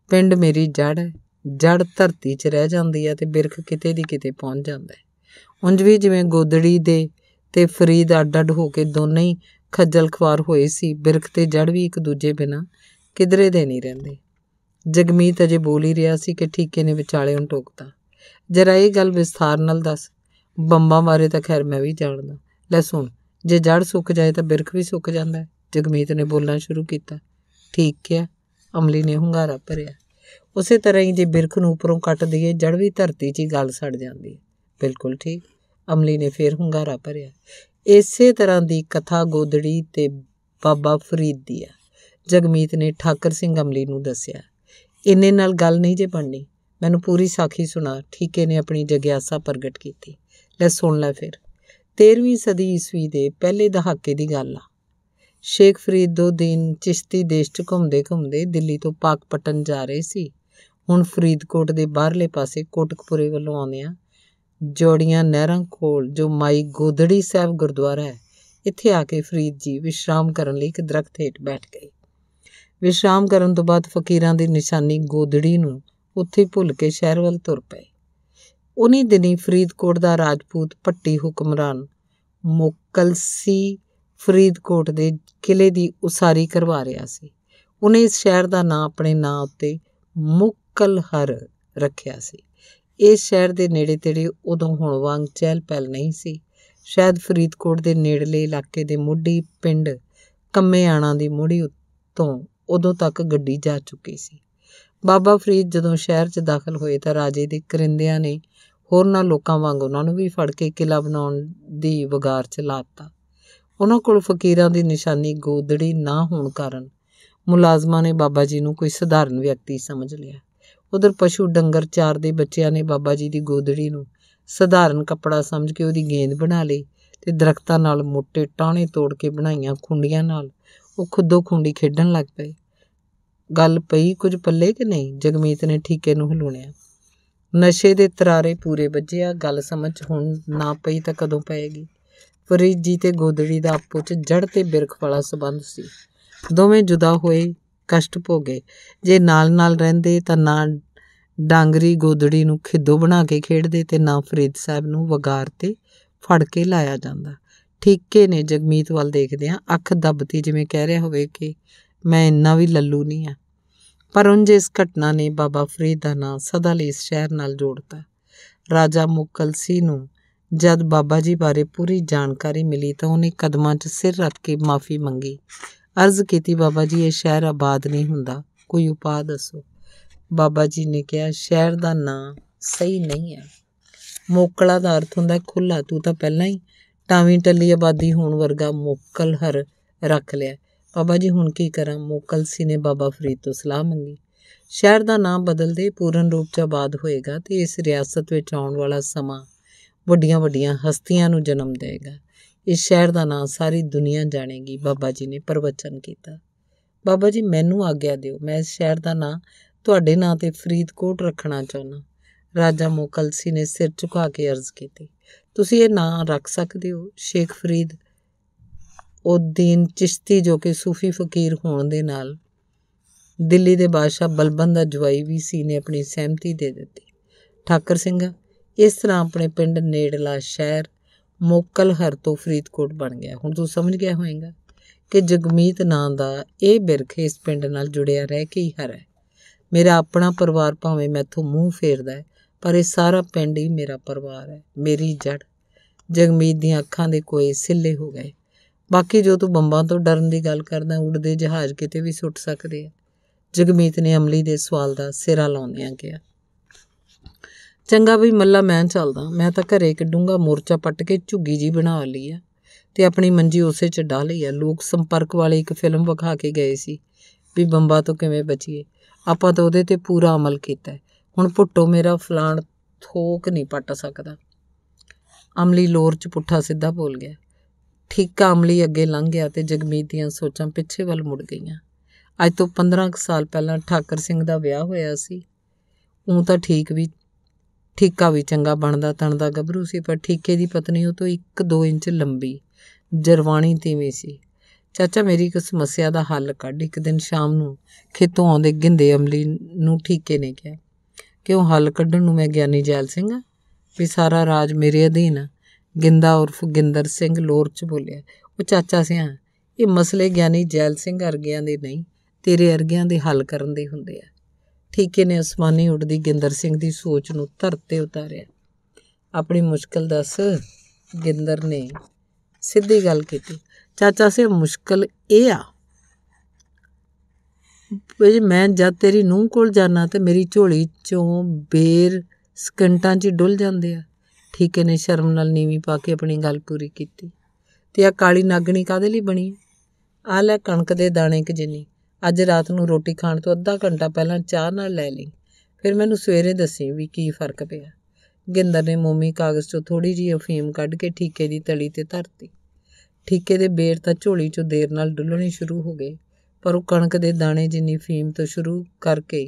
Speaker 1: ਪਿੰਡ ਮੇਰੀ ਜੜ ਹੈ ਜੜ ਧਰਤੀ 'ਚ ਰਹਿ ਜਾਂਦੀ ਹੈ ਤੇ ਬਿਰਖ ਕਿਤੇ ਦੀ ਕਿਤੇ ਪਹੁੰਚ ਜਾਂਦਾ ਹੈ ਉਂਝ ਵੀ ਜਿਵੇਂ ਗੋਦੜੀ ਦੇ ਤੇ ਫਰੀਦ ਅੱਡ-ਅੱਡ ਹੋ ਕੇ ਦੋਨੇ ਹੀ ਖੱਜਲ ਖਵਾਰ ਹੋਏ ਸੀ ਬਿਰਖ ਤੇ ਜੜ ਵੀ ਇੱਕ ਦੂਜੇ ਬਿਨਾ ਕਿਧਰੇ ਦੇ ਨਹੀਂ ਰਹਿੰਦੇ ਜਗਮੀਤ ਅਜੇ ਬੋਲ ਹੀ ਰਿਹਾ ਸੀ ਕਿ ਠੀਕੇ ਨੇ ਵਿਚਾਲੇ ਉਹਨ ਟੋਕਤਾ ਜਰਾ ਇਹ ਗੱਲ ਵਿਸਥਾਰ ਨਾਲ ਦੱਸ ਬੰਬਾਂ ਮਾਰੇ ਤਾਂ ਖੈਰ ਮੈਂ ਵੀ ਜਾਣਦਾ ਲੈ ਸੁਣ ਜੇ ਜੜ ਸੁੱਕ ਜਾਏ ਤਾਂ ਬਿਰਖ ਵੀ ਸੁੱਕ ਜਾਂਦਾ ਜਗਮੀਤ ਨੇ ਬੋਲਣਾ ਸ਼ੁਰੂ ਕੀਤਾ ਠੀਕ ਹੈ ਅਮਲੀ ਨੇ ਹੁੰਗਾਰਾ ਭਰਿਆ ਉਸੇ ਤਰ੍ਹਾਂ ਹੀ ਜੇ ਬਿਰਖ ਨੂੰ ਉੱਪਰੋਂ ਕੱਟ ਦਈਏ ਜੜ ਵੀ ਧਰਤੀ 'ਚ ਹੀ ਗਲ ਸੜ ਜਾਂਦੀ ਹੈ ਬਿਲਕੁਲ ਠੀਕ ਅਮਲੀ ਨੇ ਫੇਰ ਹੁੰਗਾਰਾ ਭਰਿਆ ਇਸੇ ਤਰ੍ਹਾਂ ਦੀ ਕਥਾ ਗੋਦੜੀ ਤੇ ਬਾਬਾ ਫਰੀਦ ਦੀ ਆ ਜਗਮੀਤ ਨੇ ਠਾਕਰ ਸਿੰਘ ਅਮਲੀ ਨੂੰ ਦੱਸਿਆ ਇੰਨੇ ਨਾਲ ਗੱਲ ਨਹੀਂ ਜੇ ਬਣਨੀ ਮੈਨੂੰ ਪੂਰੀ ਸਾਖੀ ਸੁਣਾ ਠੀਕੇ ਨੇ ਆਪਣੀ ਜਗਿਆਸਾ ਪ੍ਰਗਟ ਕੀਤੀ ਲੈ ਸੁਣ ਲੈ ਫਿਰ 13ਵੀਂ ਸਦੀ ਈਸਵੀ ਦੇ ਪਹਿਲੇ ਦਹਾਕੇ ਦੀ ਗੱਲ ਆ ਸ਼ੇਖ ਫਰੀਦ ਦੋ ਦਿਨ ਚਿਸ਼ਤੀ ਦੇਸ਼ 'ਚ ਘੁੰਮਦੇ-ਘੁੰਮਦੇ ਦਿੱਲੀ ਤੋਂ ਪਾਕਪਟਨ ਜਾ ਰਹੇ ਸੀ। ਹੁਣ ਫਰੀਦਕੋਟ ਦੇ ਬਾਹਰਲੇ ਪਾਸੇ ਕੋਟਕਪੂਰੇ ਵੱਲੋਂ ਆਉਂਦੇ ਆ ਜੋੜੀਆਂ ਨਹਿਰਾਂ ਕੋਲ ਜੋ ਮਾਈ ਗੋਦੜੀ ਸਾਹਿਬ ਗੁਰਦੁਆਰਾ ਹੈ, ਇੱਥੇ ਆ ਕੇ ਫਰੀਦ ਜੀ ਵਿਸ਼ਰਾਮ ਕਰਨ ਲਈ ਇੱਕ ਦਰਖਤ ਹੇਠ ਬੈਠ ਗਏ। ਵਿਸ਼ਰਾਮ ਕਰਨ ਤੋਂ ਬਾਅਦ ਫ਼ਕੀਰਾਂ ਦੀ ਨਿਸ਼ਾਨੀ ਗੋਦੜੀ ਨੂੰ ਉੱਥੇ ਭੁੱਲ ਕੇ ਸ਼ਹਿਰ ਵੱਲ ਤੁਰ ਪਏ। ਉਨੀ ਦਿਨੀ ਫਰੀਦਕੋਟ ਦਾ ਰਾਜਪੂਤ ਪੱਟੀ ਹੁਕਮਰਾਨ ਮੋਕਲਸੀ ਫਰੀਦਕੋਟ ਦੇ ਕਿਲੇ ਦੀ ਉਸਾਰੀ ਕਰਵਾ ਰਿਹਾ ਸੀ ਉਹਨੇ ਇਸ ਸ਼ਹਿਰ ਦਾ ਨਾਂ ਆਪਣੇ ਨਾਂ ਉੱਤੇ ਮੁਕਲਹਰ ਰੱਖਿਆ ਸੀ ਇਸ ਸ਼ਹਿਰ ਦੇ ਨੇੜੇ-ਤੇੜੇ ਉਦੋਂ ਹੁਣ ਵਾਂਗ ਚਹਿਲ-ਪਹਿਲ ਨਹੀਂ ਸੀ ਸ਼ਾਇਦ ਫਰੀਦਕੋਟ ਦੇ ਨੇੜਲੇ ਇਲਾਕੇ ਦੇ ਮੁੱਢੀ ਪਿੰਡ ਕੰਮੇਆਣਾ ਦੀ ਮੁੜੀ ਉੱਤੋਂ ਉਦੋਂ ਤੱਕ ਗੱਡੀ ਜਾ ਚੁੱਕੀ ਸੀ ਬਾਬਾ ਫਰੀਦ ਜਦੋਂ ਸ਼ਹਿਰ 'ਚ ਦਾਖਲ ਹੋਏ ਤਾਂ ਰਾਜੇ ਦੇ ਕਰਿੰਦਿਆਂ ਨੇ ਹੋਰਨਾਂ ਲੋਕਾਂ ਵਾਂਗ ਉਹਨਾਂ ਨੂੰ ਵੀ ਫੜ ਕੇ ਕਿਲਾ ਬਣਾਉਣ ਦੀ ਵਗਾਰ 'ਚ ਲਾਤਾ ਉਹਨਾਂ ਕੋਲ ਫਕੀਰਾਂ ਦੀ ਨਿਸ਼ਾਨੀ ਗੋਦੜੀ ਨਾ ਹੋਣ ਕਾਰਨ ਮੁਲਾਜ਼ਮਾਂ ਨੇ ਬਾਬਾ ਜੀ ਨੂੰ ਕੋਈ ਸਧਾਰਨ ਵਿਅਕਤੀ ਸਮਝ ਲਿਆ ਉਧਰ ਪਸ਼ੂ ਡੰਗਰ ਚਾਰ ਦੇ ਬੱਚਿਆਂ ਨੇ ਬਾਬਾ ਜੀ ਦੀ ਗੋਦੜੀ ਨੂੰ ਸਧਾਰਨ ਕੱਪੜਾ ਸਮਝ ਕੇ ਉਹਦੀ ਗੇਂਦ ਬਣਾ ਲਈ ਤੇ ਦਰਖਤਾਂ ਨਾਲ ਮੋٹے ਟਾਣੇ ਤੋੜ ਕੇ ਬਣਾਈਆਂ ਖੁੰਡੀਆਂ ਨਾਲ ਉਹ ਖੁੱਦੋ ਖੁੰਡੀ ਖੇਡਣ ਲੱਗ ਪਏ ਗੱਲ ਪਈ ਕੁਝ ਪੱਲੇ ਕਿ ਨਹੀਂ ਜਗਮੀਤ ਨੇ ਠੀਕੇ ਨੂੰ ਹਲੂਣਿਆ ਨਸ਼ੇ ਦੇ ਤਰਾਰੇ ਪੂਰੇ ਵੱਜਿਆ ਗੱਲ ਸਮਝ ਹੁਣ ਨਾ ਪਈ ਤਾਂ ਕਦੋਂ ਪਏਗੀ ਫਰੀਦ ਜੀ ਤੇ ਗੋਦੜੀ ਦਾ ਆਪੋ ਚ ਜੜ ਤੇ ਬਿਰਖ ਵਾਲਾ ਸਬੰਧ ਸੀ ਦੋਵੇਂ ਜੁਦਾ ਹੋਏ ਕਸ਼ਟ ਭੋਗੇ ਜੇ ਨਾਲ-ਨਾਲ ਰਹਿੰਦੇ ਤਾਂ ਨਾ ਡਾਂਗਰੀ ਗੋਦੜੀ ਨੂੰ ਖਿੱਦੋ ਬਣਾ ਕੇ ਖੇਡਦੇ ਤੇ ਨਾ ਫਰੀਦ ਸਾਹਿਬ ਨੂੰ ਵਗਾਰ ਤੇ ਫੜ ਕੇ ਲਾਇਆ ਜਾਂਦਾ ਠੀਕੇ ਨੇ ਜਗਮੀਤ ਵੱਲ ਆ ਅੱਖ ਦਬਤੀ ਜਿਵੇਂ ਕਹਿ ਰਿਹਾ ਹੋਵੇ ਕਿ ਮੈਂ ਇੰਨਾ ਵੀ ਲੱਲੂ ਨਹੀਂ ਆ ਪਰ ਉਂਝ ਇਸ ਘਟਨਾ ਨੇ ਬਾਬਾ ਫਰੀਦ ਦਾ ਨਾਂ ਸਦਾ ਲਈ ਇਸ ਸ਼ਹਿਰ ਨਾਲ ਜੋੜਤਾ ਰਾਜਾ ਮੁਕਲਸੀ ਨੂੰ ਜਦ ਬਾਬਾ ਜੀ ਬਾਰੇ ਪੂਰੀ ਜਾਣਕਾਰੀ ਮਿਲੀ ਤਾਂ ਉਹਨੇ ਕਦਮਾਂ 'ਚ ਸਿਰ ਰੱਖ ਕੇ ਮਾਫੀ ਮੰਗੀ ਅਰਜ਼ ਕੀਤੀ ਬਾਬਾ ਜੀ ਇਹ ਸ਼ਹਿਰ ਆਬਾਦ ਨਹੀਂ ਹੁੰਦਾ ਕੋਈ ਉਪਾਅ ਦੱਸੋ ਬਾਬਾ ਜੀ ਨੇ ਕਿਹਾ ਸ਼ਹਿਰ ਦਾ ਨਾਂ ਸਹੀ ਨਹੀਂ ਹੈ ਮੋਕਲਾ ਦਾ ਅਰਥ ਹੁੰਦਾ ਖੁੱਲਾ ਤੂੰ ਤਾਂ ਪਹਿਲਾਂ ਹੀ ਟਾਵੀਂ ਟੱਲੀ ਆਬਾਦੀ ਹੋਣ ਵਰਗਾ ਮੋਕਲ ਹਰ ਰੱਖ ਲਿਆ ਬਾਬਾ ਜੀ ਹੁਣ ਕੀ ਕਰਾਂ ਮੋਕਲ ਸੀ ਨੇ ਬਾਬਾ ਫਰੀਦ ਤੋਂ ਸਲਾਹ ਮੰਗੀ ਸ਼ਹਿਰ ਦਾ ਨਾਮ ਬਦਲ ਦੇ ਪੂਰਨ ਰੂਪ ਚ ਆਬਾਦ ਹੋਏਗਾ ਤੇ ਇਸ ਰਿਆਸਤ ਵਿੱਚ ਆਉਣ ਵਾਲਾ ਸਮਾਂ ਵੱਡੀਆਂ ਵੱਡੀਆਂ ਹਸਤੀਆਂ ਨੂੰ ਜਨਮ ਦੇਵੇਗਾ ਇਸ ਸ਼ਹਿਰ ਦਾ ਨਾਂ ਸਾਰੀ ਦੁਨੀਆ ਜਾਣੇਗੀ ਬਾਬਾ ਜੀ ਨੇ ਪ੍ਰਵਚਨ ਕੀਤਾ ਬਾਬਾ ਜੀ ਮੈਨੂੰ ਆਗਿਆ ਦਿਓ ਮੈਂ ਇਸ ਸ਼ਹਿਰ ਦਾ ਨਾਂ ਤੁਹਾਡੇ ਨਾਂ ਤੇ ਫਰੀਦਕੋਟ ਰੱਖਣਾ ਚਾਹੁੰਦਾ ਰਾਜਾ ਮੋਕਲਸੀ ਨੇ ਸਿਰ ਝੁਕਾ ਕੇ ਅਰਜ਼ ਕੀਤੀ ਤੁਸੀਂ ਇਹ ਨਾਂ ਰੱਖ ਸਕਦੇ ਹੋ ਸ਼ੇਖ ਫਰੀਦ ਉਦਦੀਨ ਚਿਸ਼ਤੀ ਜੋ ਕਿ ਸੂਫੀ ਫਕੀਰ ਹੋਣ ਦੇ ਨਾਲ ਦਿੱਲੀ ਦੇ ਬਾਦਸ਼ਾਹ ਬਲਬਨ ਦਾ ਜਵਾਈ ਵੀ ਸੀ ਨੇ ਆਪਣੀ ਸਹਿਮਤੀ ਦੇ ਦਿੱਤੀ ਠਾਕਰ ਸਿੰਘ ਇਸ ਤਰ੍ਹਾਂ ਆਪਣੇ ਪਿੰਡ ਨੇੜਲਾ ਸ਼ਹਿਰ ਮੋਕਲ ਹਰ ਤੋਂ ਫਰੀਦਕੋਟ ਬਣ ਗਿਆ ਹੁਣ ਤੂੰ ਸਮਝ ਗਿਆ ਹੋਏਗਾ ਕਿ ਜਗਮੀਤ ਨਾਂ ਦਾ ਇਹ ਬਿਰਖ ਇਸ ਪਿੰਡ ਨਾਲ ਜੁੜਿਆ ਰਹਿ ਕੇ ਹੀ ਹਰ ਹੈ ਮੇਰਾ ਆਪਣਾ ਪਰਿਵਾਰ ਭਾਵੇਂ ਮੈਥੋਂ ਮੂੰਹ ਫੇਰਦਾ ਹੈ ਪਰ ਇਹ ਸਾਰਾ ਪਿੰਡ ਹੀ ਮੇਰਾ ਪਰਿਵਾਰ ਹੈ ਮੇਰੀ ਜੜ ਜਗਮੀਤ ਦੀਆਂ ਅੱਖਾਂ ਦੇ ਕੋਈ ਸਿੱਲੇ ਹੋ ਗਏ ਬਾਕੀ ਜੋ ਤੂੰ ਬੰਬਾਂ ਤੋਂ ਡਰਨ ਦੀ ਗੱਲ ਕਰਦਾ ਉੜਦੇ ਜਹਾਜ਼ ਕਿਤੇ ਵੀ ਸੁੱਟ ਸਕਦੇ ਆ ਜਗਮੀਤ ਨੇ ਅਮਲੀ ਦੇ ਸਵਾਲ ਦਾ ਸਿਰਾ ਲਾਉਂਦਿਆਂ ਕਿਹਾ ਚੰਗਾ ਵੀ ਮੱਲਾ ਮੈਂ ਚੱਲਦਾ ਮੈਂ ਤਾਂ ਘਰੇ ਇੱਕ ਡੂੰਗਾ ਮੋਰਚਾ ਪੱਟ ਕੇ ਝੁੱਗੀ ਜੀ ਬਣਾ ਲਈ ਆ ਤੇ ਆਪਣੀ ਮੰਜੀ ਉਸੇ 'ਚ ਡਾ ਲਈ ਆ ਲੋਕ ਸੰਪਰਕ ਵਾਲੇ ਇੱਕ ਫਿਲਮ ਵਿਖਾ ਕੇ ਗਏ ਸੀ ਵੀ ਬੰਬਾ ਤੋਂ ਕਿਵੇਂ ਬਚੀਏ ਆਪਾਂ ਤਾਂ ਉਹਦੇ ਤੇ ਪੂਰਾ ਅਮਲ ਕੀਤਾ ਹੁਣ ਪੁੱਟੋ ਮੇਰਾ ਫਲਾਣ ਥੋਕ ਨਹੀਂ ਪੱਟ ਸਕਦਾ ਅਮਲੀ ਲੋਰ 'ਚ ਪੁੱਠਾ ਸਿੱਧਾ ਬੋਲ ਗਿਆ ਠੀਕਾ ਅਮਲੀ ਅੱਗੇ ਲੰਘ ਗਿਆ ਤੇ ਜਗਮੀਤ ਦੀਆਂ ਸੋਚਾਂ ਪਿੱਛੇ ਵੱਲ ਮੁੜ ਗਈਆਂ ਅੱਜ ਤੋਂ 15 ਸਾਲ ਪਹਿਲਾਂ ਠਾਕਰ ਸਿੰਘ ਦਾ ਵਿਆਹ ਹੋਇਆ ਸੀ ਉਹ ਤਾਂ ਠੀਕ ਵੀ ਠੀਕਾ ਵੀ ਚੰਗਾ ਬਣਦਾ ਤਣਦਾ ਗੱਭਰੂ ਸੀ ਪਰ ਠੀਕੇ ਦੀ ਪਤਨੀ ਉਹ ਤੋਂ 1-2 ਇੰਚ ਲੰਬੀ ਜਰਵਾਣੀ ਤੀਵੀਂ ਸੀ ਚਾਚਾ ਮੇਰੀ ਕੋ ਸਮੱਸਿਆ ਦਾ ਹੱਲ ਕੱਢ ਇੱਕ ਦਿਨ ਸ਼ਾਮ ਨੂੰ ਖੇਤੋਂ ਆਉਂਦੇ ਗਿੰਦੇ ਅਮਲੀ ਨੂੰ ਠੀਕੇ ਨੇ ਕਿਹਾ ਕਿਉਂ ਹੱਲ ਕੱਢਣ ਨੂੰ ਮੈਂ ਗਿਆਨੀ ਜੈਲ ਸਿੰਘ ਆ ਵੀ ਸਾਰਾ ਰਾਜ ਮੇਰੇ ਅਧੀਨ ਆ ਗਿੰਦਾ ਉਰਫ ਗਿੰਦਰ ਸਿੰਘ ਲੋਰ ਚ ਬੋਲਿਆ ਉਹ ਚਾਚਾ ਸਿਆ ਇਹ ਮਸਲੇ ਗਿਆਨੀ ਜੈਲ ਸਿੰਘ ਅਰਗਿਆਂ ਦੇ ਨਹੀਂ ਤੇਰੇ ਅਰਗਿਆਂ ਦੇ ਹੱਲ ਕਰਨ ਦੇ ਹੁੰਦੇ ਆ ਠੀਕੇ ਨੇ ਅਸਮਾਨੀ ਉੱਡਦੀ ਗਿੰਦਰ ਸਿੰਘ ਦੀ ਸੋਚ ਨੂੰ ਧਰਤੇ ਉਤਾਰਿਆ ਆਪਣੀ ਮੁਸ਼ਕਲ ਦੱਸ ਗਿੰਦਰ ਨੇ ਸਿੱਧੀ ਗੱਲ ਕੀਤੀ ਚਾਚਾ ਸੇ ਮੁਸ਼ਕਲ ਇਹ ਆ ਵੇ ਮੈਂ ਜਦ ਤੇਰੀ ਨੂੰਹ ਕੋਲ ਜਾਣਾ ਤੇ ਮੇਰੀ ਝੋਲੀ ਚੋਂ ਬੇਰ ਸਕਿੰਟਾਂ 'ਚ ਡੁੱਲ ਜਾਂਦੇ ਆ ਠੀਕੇ ਨੇ ਸ਼ਰਮ ਨਾਲ ਨੀਵੀਂ ਪਾ ਕੇ ਆਪਣੀ ਗੱਲ ਪੂਰੀ ਕੀਤੀ ਤੇ ਆ ਕਾਲੀ ਨਾਗਣੀ ਕਾਦੇ ਲਈ ਬਣੀ ਆ ਲੈ ਕਣਕ ਦੇ ਦਾਣੇ ਕਿ ਜਿੰਨੀ ਅੱਜ ਰਾਤ ਨੂੰ ਰੋਟੀ ਖਾਣ ਤੋਂ ਅੱਧਾ ਘੰਟਾ ਪਹਿਲਾਂ ਚਾਹ ਨਾਲ ਲੈ ਲਈ ਫਿਰ ਮੈਨੂੰ ਸਵੇਰੇ ਦੱਸੀ ਵੀ ਕੀ ਫਰਕ ਪਿਆ ਗਿੰਦਰ ਨੇ ਮੋਮੀ ਕਾਗਜ਼ 'ਚੋਂ ਥੋੜੀ ਜਿਹੀ ਅਫੀਮ ਕੱਢ ਕੇ ਠੀਕੇ ਦੀ ਤਲੀ ਤੇ ਧਰਤੀ ਠੀਕੇ ਦੇ ਬੇਰ ਤਾਂ ਝੋਲੀ 'ਚੋਂ ਦੇਰ ਨਾਲ ਡੁੱਲਣੇ ਸ਼ੁਰੂ ਹੋ ਗਏ ਪਰ ਉਹ ਕਣਕ ਦੇ ਦਾਣੇ ਜਿੰਨੀ ਫੀਮ ਤੋਂ ਸ਼ੁਰੂ ਕਰਕੇ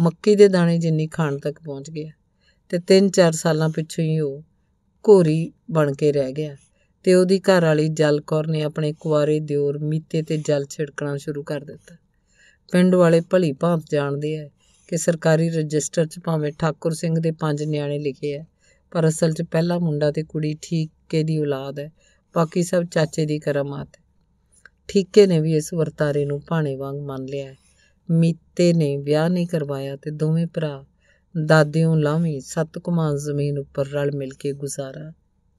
Speaker 1: ਮੱਕੀ ਦੇ ਦਾਣੇ ਜਿੰਨੀ ਖਾਣ ਤੱਕ ਪਹੁੰਚ ਗਿਆ ਤੇ 3-4 ਸਾਲਾਂ ਪਿੱਛੋਂ ਹੀ ਉਹ ਘੋਰੀ ਬਣ ਕੇ ਰਹਿ ਗਿਆ ਤੇ ਉਹਦੀ ਘਰ ਵਾਲੀ ਜਲਕੌਰ ਨੇ ਆਪਣੇ ਕੁਵਾਰੇ ਦਿਓਰ ਮੀਤੇ ਤੇ ਜਲ ਛਿੜਕਣਾ ਸ਼ੁਰੂ ਕਰ ਦਿੱਤਾ ਪਿੰਡ ਵਾਲੇ ਭਲੀ ਭਾਂਤ ਜਾਣਦੇ ਐ ਕਿ ਸਰਕਾਰੀ ਰਜਿਸਟਰ 'ਚ ਭਾਵੇਂ ਠਾਕੁਰ ਸਿੰਘ ਦੇ ਪੰਜ ਨਿਆਣੇ ਲਿਖੇ ਐ ਪਰ ਅਸਲ 'ਚ ਪਹਿਲਾ ਮੁੰਡਾ ਤੇ ਕੁੜੀ ਠੀਕੇ ਦੀ ਔਲਾਦ ਐ ਬਾਕੀ ਸਭ ਚਾਚੇ ਦੀ ਕਰਾਮਾਤ ਠੀਕੇ ਨੇ ਵੀ ਇਸ ਵਰਤਾਰੇ ਨੂੰ ਭਾਣੇ ਵਾਂਗ ਮੰਨ ਲਿਆ ਮੀਤੇ ਨੇ ਵਿਆਹ ਨਹੀਂ ਕਰਵਾਇਆ ਤੇ ਦੋਵੇਂ ਭਰਾ ਦਾਦਿਓਂ ਲਾਵੀਂ ਸੱਤ ਕੁਮਾਨ ਜ਼ਮੀਨ ਉੱਪਰ ਰਲ ਮਿਲ ਕੇ ਗੁਜ਼ਾਰਾ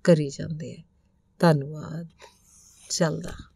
Speaker 1: ਕਰੀ ਜਾਂਦੇ ਐ ਧੰਨਵਾਦ ਚੱਲਦਾ